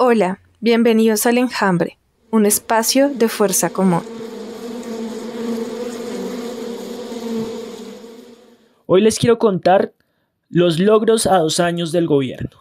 Hola, bienvenidos al Enjambre, un espacio de fuerza común. Hoy les quiero contar los logros a dos años del gobierno.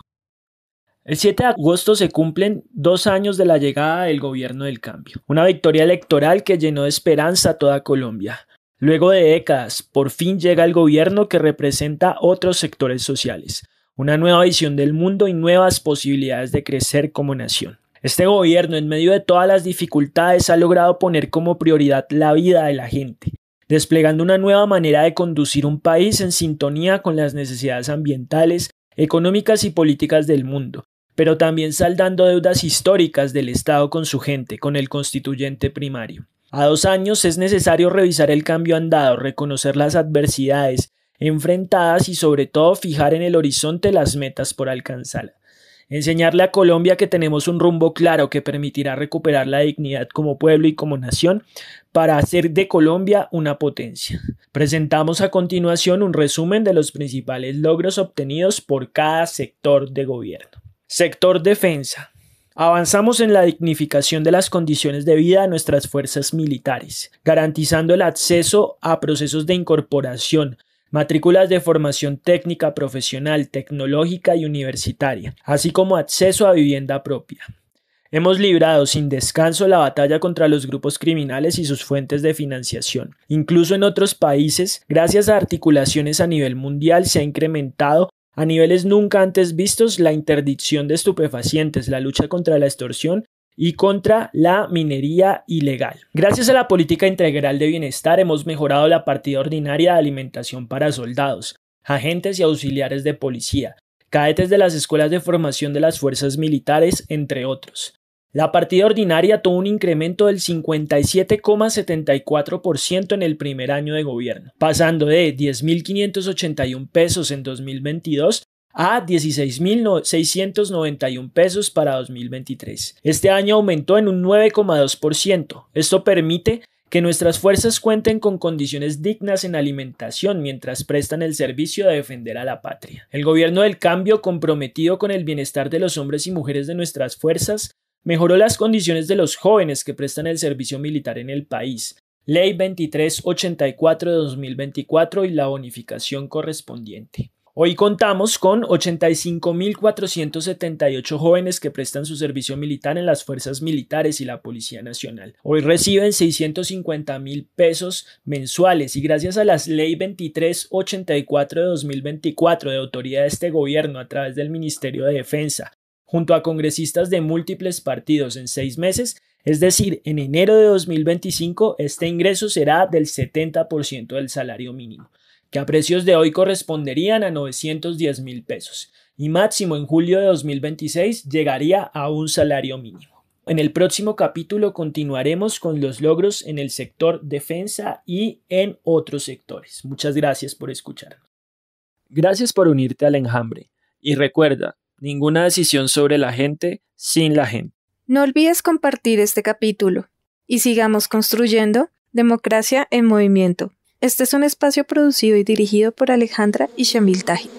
El 7 de agosto se cumplen dos años de la llegada del gobierno del cambio, una victoria electoral que llenó de esperanza a toda Colombia. Luego de décadas, por fin llega el gobierno que representa otros sectores sociales, una nueva visión del mundo y nuevas posibilidades de crecer como nación. Este gobierno, en medio de todas las dificultades, ha logrado poner como prioridad la vida de la gente, desplegando una nueva manera de conducir un país en sintonía con las necesidades ambientales, económicas y políticas del mundo, pero también saldando deudas históricas del Estado con su gente, con el constituyente primario. A dos años es necesario revisar el cambio andado, reconocer las adversidades, enfrentadas y sobre todo fijar en el horizonte las metas por alcanzar. Enseñarle a Colombia que tenemos un rumbo claro que permitirá recuperar la dignidad como pueblo y como nación para hacer de Colombia una potencia. Presentamos a continuación un resumen de los principales logros obtenidos por cada sector de gobierno. Sector defensa. Avanzamos en la dignificación de las condiciones de vida de nuestras fuerzas militares, garantizando el acceso a procesos de incorporación, matrículas de formación técnica, profesional, tecnológica y universitaria, así como acceso a vivienda propia. Hemos librado sin descanso la batalla contra los grupos criminales y sus fuentes de financiación. Incluso en otros países, gracias a articulaciones a nivel mundial, se ha incrementado a niveles nunca antes vistos la interdicción de estupefacientes, la lucha contra la extorsión y contra la minería ilegal. Gracias a la política integral de bienestar hemos mejorado la partida ordinaria de alimentación para soldados, agentes y auxiliares de policía, cadetes de las escuelas de formación de las fuerzas militares, entre otros. La partida ordinaria tuvo un incremento del 57,74% en el primer año de gobierno, pasando de 10.581 pesos en 2022 a 16.691 pesos para 2023. Este año aumentó en un 9,2%. Esto permite que nuestras fuerzas cuenten con condiciones dignas en alimentación mientras prestan el servicio de defender a la patria. El gobierno del cambio, comprometido con el bienestar de los hombres y mujeres de nuestras fuerzas, mejoró las condiciones de los jóvenes que prestan el servicio militar en el país, Ley 2384 de 2024 y la bonificación correspondiente. Hoy contamos con 85.478 jóvenes que prestan su servicio militar en las fuerzas militares y la Policía Nacional. Hoy reciben 650 mil pesos mensuales y gracias a la Ley 2384 de 2024 de autoridad de este gobierno a través del Ministerio de Defensa, junto a congresistas de múltiples partidos en seis meses, es decir, en enero de 2025 este ingreso será del 70% del salario mínimo que a precios de hoy corresponderían a 910 mil pesos, y máximo en julio de 2026 llegaría a un salario mínimo. En el próximo capítulo continuaremos con los logros en el sector defensa y en otros sectores. Muchas gracias por escucharnos. Gracias por unirte al enjambre. Y recuerda, ninguna decisión sobre la gente sin la gente. No olvides compartir este capítulo y sigamos construyendo democracia en movimiento. Este es un espacio producido y dirigido por Alejandra y Shamil Taji.